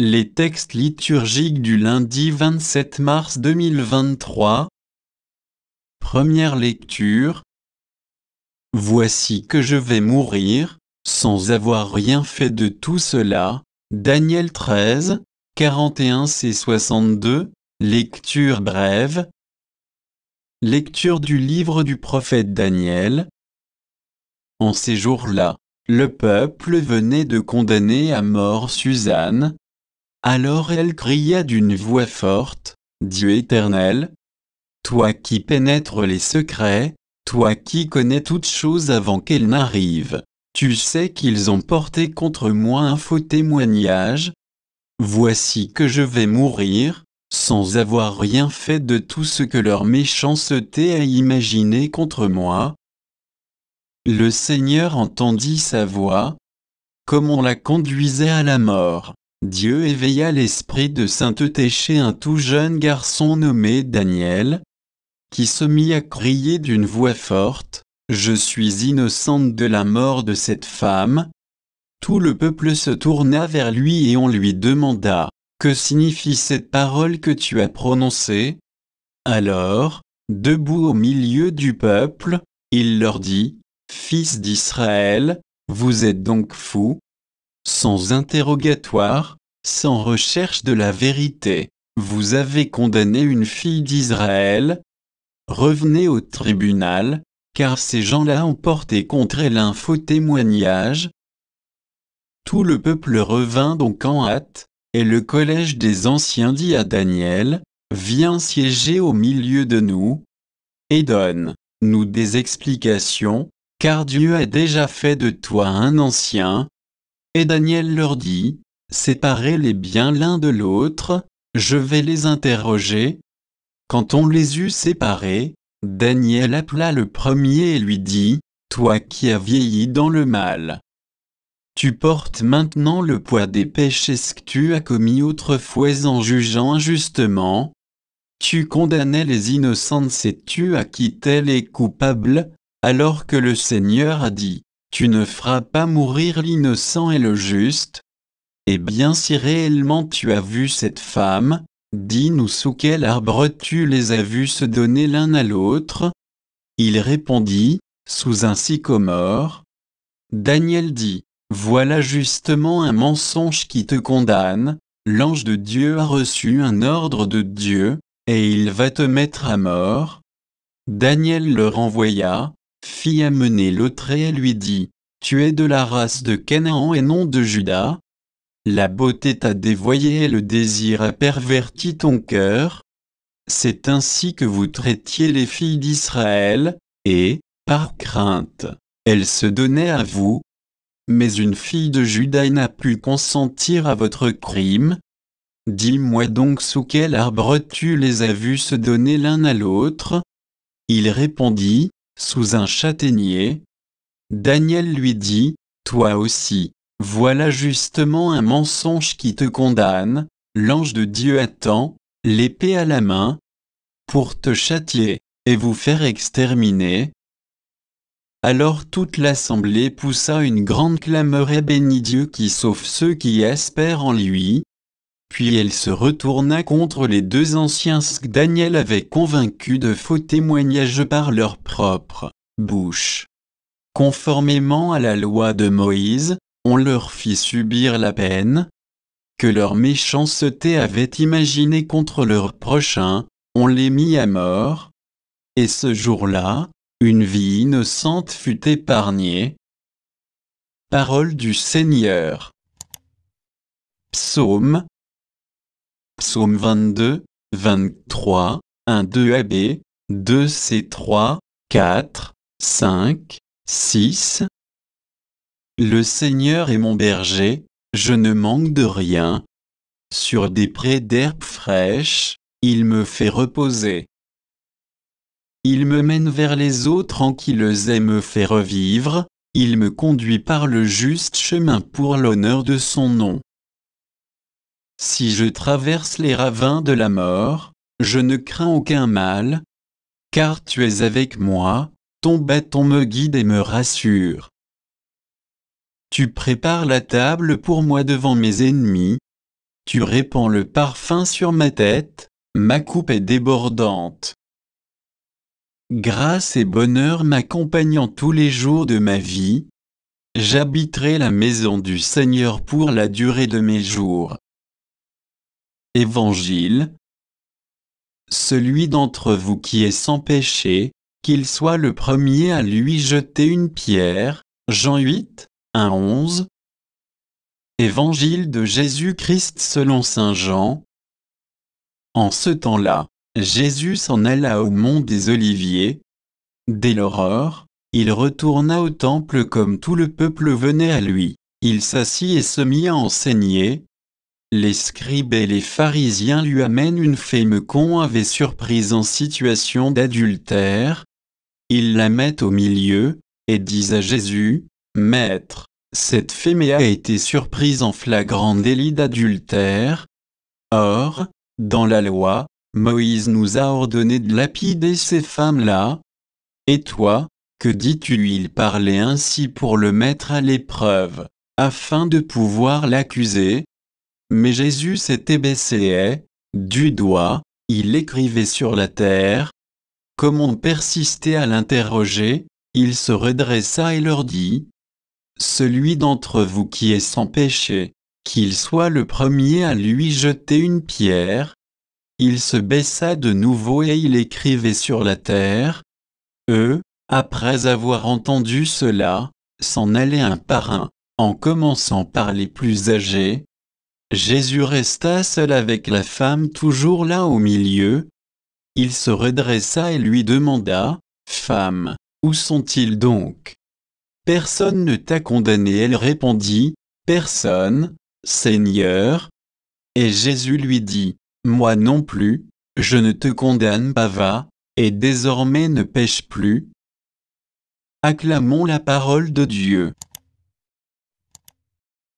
Les textes liturgiques du lundi 27 mars 2023 Première lecture Voici que je vais mourir, sans avoir rien fait de tout cela. Daniel 13, 41-62, lecture brève. Lecture du livre du prophète Daniel. En ces jours-là, le peuple venait de condamner à mort Suzanne, alors elle cria d'une voix forte, Dieu éternel, toi qui pénètres les secrets, toi qui connais toutes choses avant qu'elles n'arrivent, tu sais qu'ils ont porté contre moi un faux témoignage. Voici que je vais mourir, sans avoir rien fait de tout ce que leur méchanceté a imaginé contre moi. Le Seigneur entendit sa voix, comme on la conduisait à la mort. Dieu éveilla l'esprit de sainteté chez un tout jeune garçon nommé Daniel, qui se mit à crier d'une voix forte, « Je suis innocente de la mort de cette femme ». Tout le peuple se tourna vers lui et on lui demanda, « Que signifie cette parole que tu as prononcée ?» Alors, debout au milieu du peuple, il leur dit, « Fils d'Israël, vous êtes donc fous, sans interrogatoire, sans recherche de la vérité. Vous avez condamné une fille d'Israël Revenez au tribunal, car ces gens-là ont porté contre elle un faux témoignage. Tout le peuple revint donc en hâte, et le collège des anciens dit à Daniel, Viens siéger au milieu de nous, et donne-nous des explications, car Dieu a déjà fait de toi un ancien, et Daniel leur dit, Séparez-les biens l'un de l'autre, je vais les interroger. Quand on les eut séparés, Daniel appela le premier et lui dit, Toi qui as vieilli dans le mal, tu portes maintenant le poids des péchés que tu as commis autrefois en jugeant injustement. Tu condamnais les innocents et tu acquittais les coupables, alors que le Seigneur a dit, tu ne feras pas mourir l'innocent et le juste. Eh bien si réellement tu as vu cette femme, dis-nous sous quel arbre tu les as vus se donner l'un à l'autre. Il répondit, sous un sycomore. Daniel dit, voilà justement un mensonge qui te condamne, l'ange de Dieu a reçu un ordre de Dieu, et il va te mettre à mort. Daniel le renvoya, fit amener l'autre et lui dit, Tu es de la race de Canaan et non de Juda. La beauté t'a dévoyé et le désir a perverti ton cœur. C'est ainsi que vous traitiez les filles d'Israël, et, par crainte, elles se donnaient à vous. Mais une fille de Juda n'a pu consentir à votre crime. Dis-moi donc sous quel arbre tu les as vues se donner l'un à l'autre. Il répondit, sous un châtaignier. Daniel lui dit, Toi aussi, voilà justement un mensonge qui te condamne, l'ange de Dieu attend, l'épée à la main, pour te châtier et vous faire exterminer. Alors toute l'assemblée poussa une grande clameur et bénit Dieu qui sauve ceux qui espèrent en lui, puis elle se retourna contre les deux anciens que Daniel avait convaincus de faux témoignages par leur propre bouche. Conformément à la loi de Moïse, on leur fit subir la peine que leur méchanceté avait imaginée contre leur prochain, on les mit à mort. Et ce jour-là, une vie innocente fut épargnée. Parole du Seigneur. Psaume Psaume 22, 23, 1 2 AB, 2 C3, 4, 5, 6. Le Seigneur est mon berger, je ne manque de rien. Sur des prés d'herbe fraîche, il me fait reposer. Il me mène vers les eaux tranquilles et me fait revivre, il me conduit par le juste chemin pour l'honneur de son nom. Si je traverse les ravins de la mort, je ne crains aucun mal, car tu es avec moi, ton bâton me guide et me rassure. Tu prépares la table pour moi devant mes ennemis, tu répands le parfum sur ma tête, ma coupe est débordante. Grâce et bonheur m'accompagnant tous les jours de ma vie, j'habiterai la maison du Seigneur pour la durée de mes jours. Évangile. Celui d'entre vous qui est sans péché, qu'il soit le premier à lui jeter une pierre. Jean 8, 1 11. Évangile de Jésus-Christ selon Saint Jean. En ce temps-là, Jésus s'en alla au mont des Oliviers. Dès l'aurore, il retourna au temple comme tout le peuple venait à lui. Il s'assit et se mit à enseigner les scribes et les pharisiens lui amènent une femme qu'on avait surprise en situation d'adultère. Ils la mettent au milieu, et disent à Jésus, Maître, cette femme a été surprise en flagrant délit d'adultère. Or, dans la loi, Moïse nous a ordonné de lapider ces femmes-là. Et toi, que dis-tu Il parlait ainsi pour le mettre à l'épreuve, afin de pouvoir l'accuser, mais Jésus s'était baissé et, du doigt, il écrivait sur la terre. Comme on persistait à l'interroger, il se redressa et leur dit, Celui d'entre vous qui est sans péché, qu'il soit le premier à lui jeter une pierre. Il se baissa de nouveau et il écrivait sur la terre. Eux, après avoir entendu cela, s'en allaient un par un, en commençant par les plus âgés, Jésus resta seul avec la femme toujours là au milieu. Il se redressa et lui demanda, Femme, où sont-ils donc Personne ne t'a condamné. Elle répondit, Personne, Seigneur. Et Jésus lui dit, Moi non plus, je ne te condamne pas va, et désormais ne pêche plus. Acclamons la parole de Dieu.